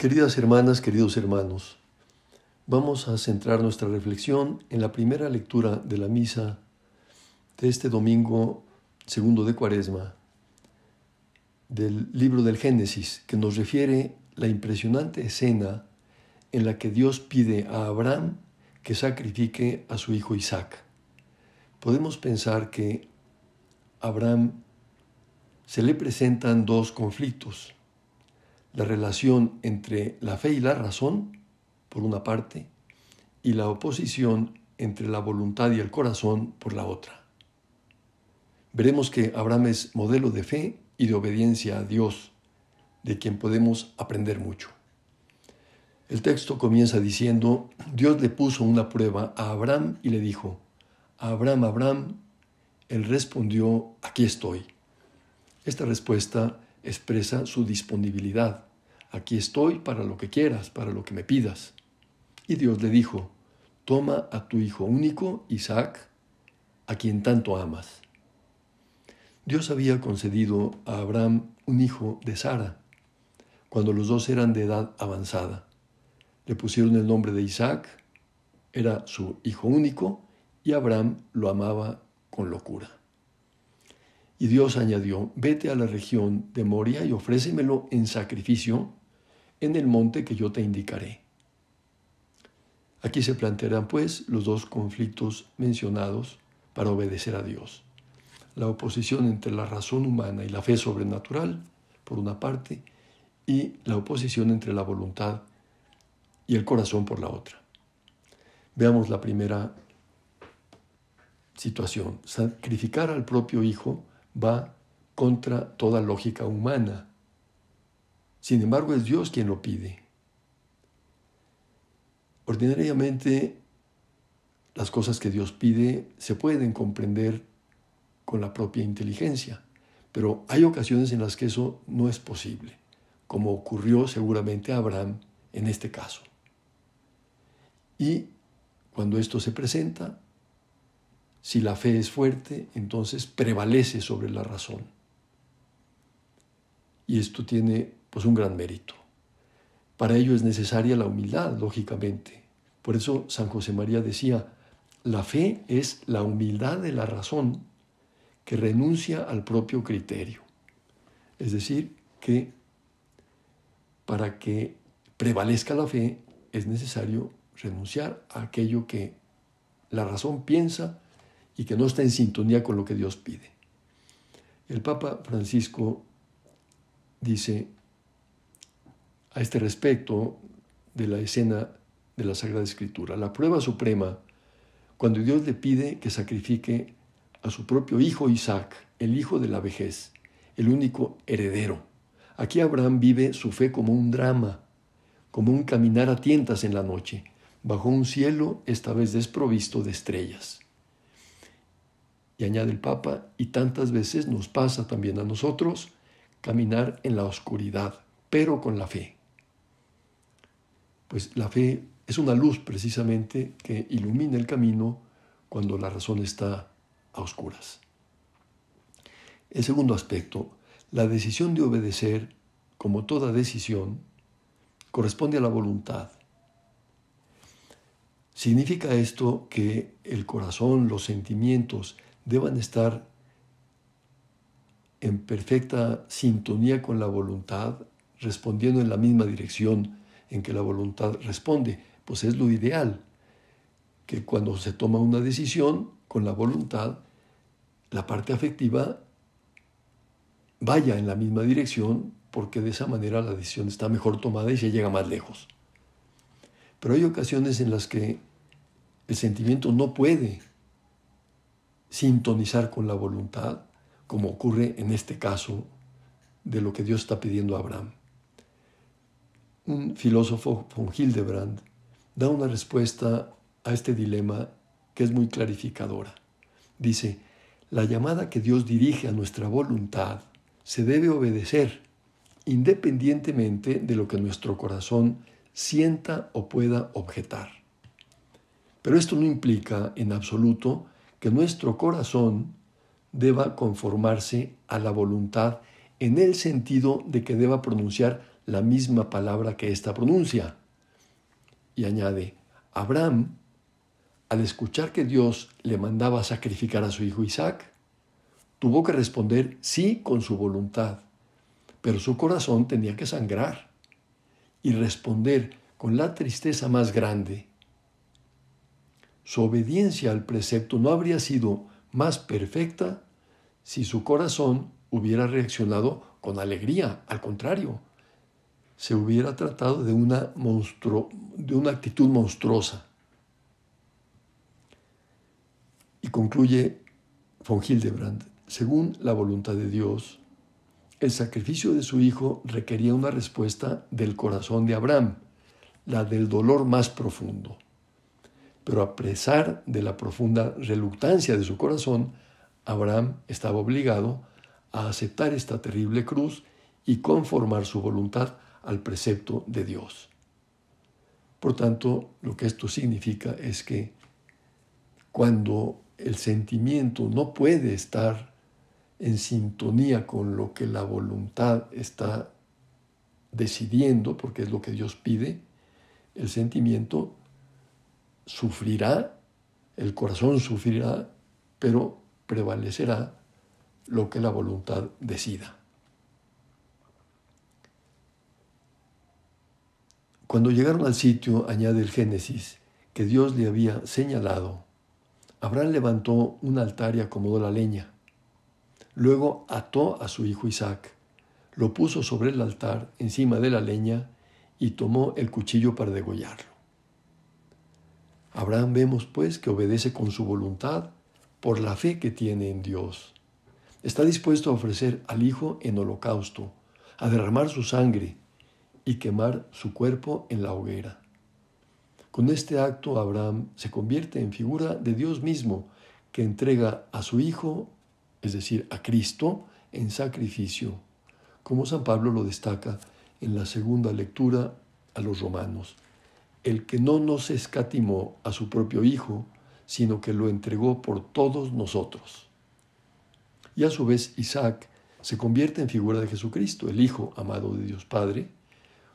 Queridas hermanas, queridos hermanos, vamos a centrar nuestra reflexión en la primera lectura de la misa de este domingo segundo de Cuaresma, del libro del Génesis, que nos refiere la impresionante escena en la que Dios pide a Abraham que sacrifique a su hijo Isaac. Podemos pensar que a Abraham se le presentan dos conflictos la relación entre la fe y la razón, por una parte, y la oposición entre la voluntad y el corazón, por la otra. Veremos que Abraham es modelo de fe y de obediencia a Dios, de quien podemos aprender mucho. El texto comienza diciendo, Dios le puso una prueba a Abraham y le dijo, Abraham, Abraham, él respondió, aquí estoy. Esta respuesta expresa su disponibilidad. Aquí estoy para lo que quieras, para lo que me pidas. Y Dios le dijo, toma a tu hijo único, Isaac, a quien tanto amas. Dios había concedido a Abraham un hijo de Sara, cuando los dos eran de edad avanzada. Le pusieron el nombre de Isaac, era su hijo único, y Abraham lo amaba con locura. Y Dios añadió, vete a la región de Moria y ofrécemelo en sacrificio en el monte que yo te indicaré. Aquí se plantearán pues los dos conflictos mencionados para obedecer a Dios. La oposición entre la razón humana y la fe sobrenatural, por una parte, y la oposición entre la voluntad y el corazón por la otra. Veamos la primera situación, sacrificar al propio Hijo va contra toda lógica humana. Sin embargo, es Dios quien lo pide. Ordinariamente, las cosas que Dios pide se pueden comprender con la propia inteligencia, pero hay ocasiones en las que eso no es posible, como ocurrió seguramente a Abraham en este caso. Y cuando esto se presenta, si la fe es fuerte, entonces prevalece sobre la razón. Y esto tiene pues un gran mérito. Para ello es necesaria la humildad, lógicamente. Por eso San José María decía, la fe es la humildad de la razón que renuncia al propio criterio. Es decir, que para que prevalezca la fe es necesario renunciar a aquello que la razón piensa y que no está en sintonía con lo que Dios pide. El Papa Francisco dice a este respecto de la escena de la Sagrada Escritura, la prueba suprema, cuando Dios le pide que sacrifique a su propio hijo Isaac, el hijo de la vejez, el único heredero. Aquí Abraham vive su fe como un drama, como un caminar a tientas en la noche, bajo un cielo esta vez desprovisto de estrellas. Y añade el Papa, y tantas veces nos pasa también a nosotros caminar en la oscuridad, pero con la fe. Pues la fe es una luz precisamente que ilumina el camino cuando la razón está a oscuras. El segundo aspecto, la decisión de obedecer, como toda decisión, corresponde a la voluntad. Significa esto que el corazón, los sentimientos deban estar en perfecta sintonía con la voluntad, respondiendo en la misma dirección en que la voluntad responde. Pues es lo ideal, que cuando se toma una decisión con la voluntad, la parte afectiva vaya en la misma dirección, porque de esa manera la decisión está mejor tomada y se llega más lejos. Pero hay ocasiones en las que el sentimiento no puede sintonizar con la voluntad, como ocurre en este caso de lo que Dios está pidiendo a Abraham. Un filósofo, von Hildebrand, da una respuesta a este dilema que es muy clarificadora. Dice, la llamada que Dios dirige a nuestra voluntad se debe obedecer independientemente de lo que nuestro corazón sienta o pueda objetar. Pero esto no implica en absoluto que nuestro corazón deba conformarse a la voluntad en el sentido de que deba pronunciar la misma palabra que ésta pronuncia. Y añade, Abraham, al escuchar que Dios le mandaba sacrificar a su hijo Isaac, tuvo que responder sí con su voluntad, pero su corazón tenía que sangrar y responder con la tristeza más grande, su obediencia al precepto no habría sido más perfecta si su corazón hubiera reaccionado con alegría, al contrario, se hubiera tratado de una, monstruo, de una actitud monstruosa. Y concluye von Hildebrand, según la voluntad de Dios, el sacrificio de su hijo requería una respuesta del corazón de Abraham, la del dolor más profundo. Pero a pesar de la profunda reluctancia de su corazón, Abraham estaba obligado a aceptar esta terrible cruz y conformar su voluntad al precepto de Dios. Por tanto, lo que esto significa es que cuando el sentimiento no puede estar en sintonía con lo que la voluntad está decidiendo, porque es lo que Dios pide, el sentimiento sufrirá, el corazón sufrirá, pero prevalecerá lo que la voluntad decida. Cuando llegaron al sitio, añade el Génesis, que Dios le había señalado, Abraham levantó un altar y acomodó la leña. Luego ató a su hijo Isaac, lo puso sobre el altar encima de la leña y tomó el cuchillo para degollarlo. Abraham vemos pues que obedece con su voluntad por la fe que tiene en Dios. Está dispuesto a ofrecer al Hijo en holocausto, a derramar su sangre y quemar su cuerpo en la hoguera. Con este acto Abraham se convierte en figura de Dios mismo, que entrega a su Hijo, es decir, a Cristo, en sacrificio, como San Pablo lo destaca en la segunda lectura a los romanos el que no nos escatimó a su propio Hijo, sino que lo entregó por todos nosotros. Y a su vez Isaac se convierte en figura de Jesucristo, el Hijo amado de Dios Padre,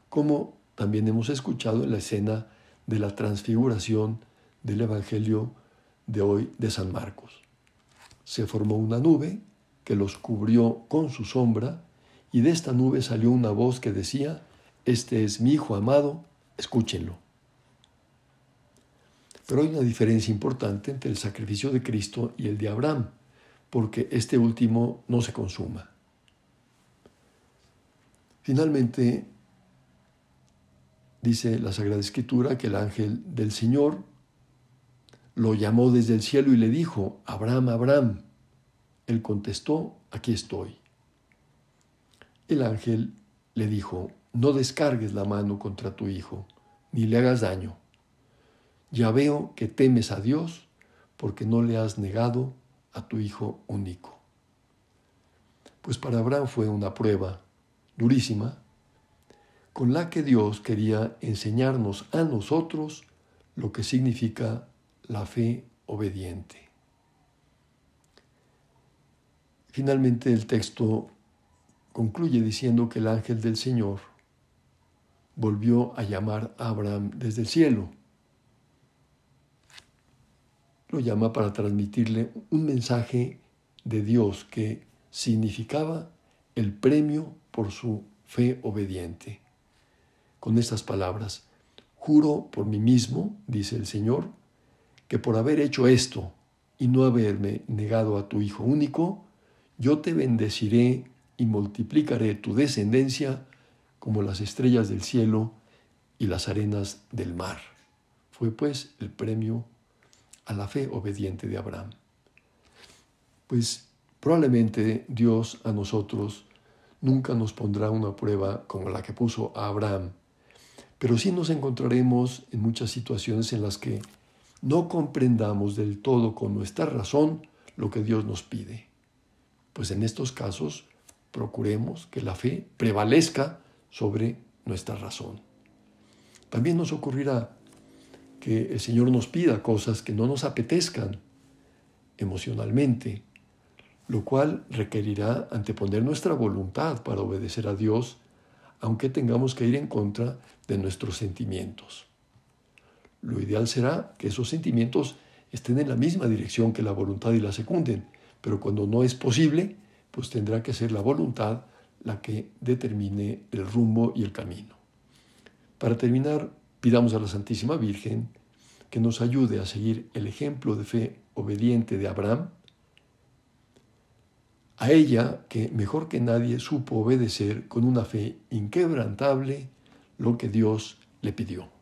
como también hemos escuchado en la escena de la transfiguración del Evangelio de hoy de San Marcos. Se formó una nube que los cubrió con su sombra, y de esta nube salió una voz que decía, Este es mi Hijo amado, escúchenlo. Pero hay una diferencia importante entre el sacrificio de Cristo y el de Abraham, porque este último no se consuma. Finalmente, dice la Sagrada Escritura que el ángel del Señor lo llamó desde el cielo y le dijo, Abraham, Abraham. Él contestó, aquí estoy. El ángel le dijo, no descargues la mano contra tu hijo, ni le hagas daño ya veo que temes a Dios porque no le has negado a tu Hijo único. Pues para Abraham fue una prueba durísima con la que Dios quería enseñarnos a nosotros lo que significa la fe obediente. Finalmente el texto concluye diciendo que el ángel del Señor volvió a llamar a Abraham desde el cielo lo llama para transmitirle un mensaje de Dios que significaba el premio por su fe obediente. Con estas palabras, juro por mí mismo, dice el Señor, que por haber hecho esto y no haberme negado a tu Hijo único, yo te bendeciré y multiplicaré tu descendencia como las estrellas del cielo y las arenas del mar. Fue pues el premio a la fe obediente de Abraham. Pues probablemente Dios a nosotros nunca nos pondrá una prueba como la que puso a Abraham, pero sí nos encontraremos en muchas situaciones en las que no comprendamos del todo con nuestra razón lo que Dios nos pide. Pues en estos casos procuremos que la fe prevalezca sobre nuestra razón. También nos ocurrirá que el Señor nos pida cosas que no nos apetezcan emocionalmente, lo cual requerirá anteponer nuestra voluntad para obedecer a Dios, aunque tengamos que ir en contra de nuestros sentimientos. Lo ideal será que esos sentimientos estén en la misma dirección que la voluntad y la secunden, pero cuando no es posible, pues tendrá que ser la voluntad la que determine el rumbo y el camino. Para terminar, Pidamos a la Santísima Virgen que nos ayude a seguir el ejemplo de fe obediente de Abraham, a ella que mejor que nadie supo obedecer con una fe inquebrantable lo que Dios le pidió.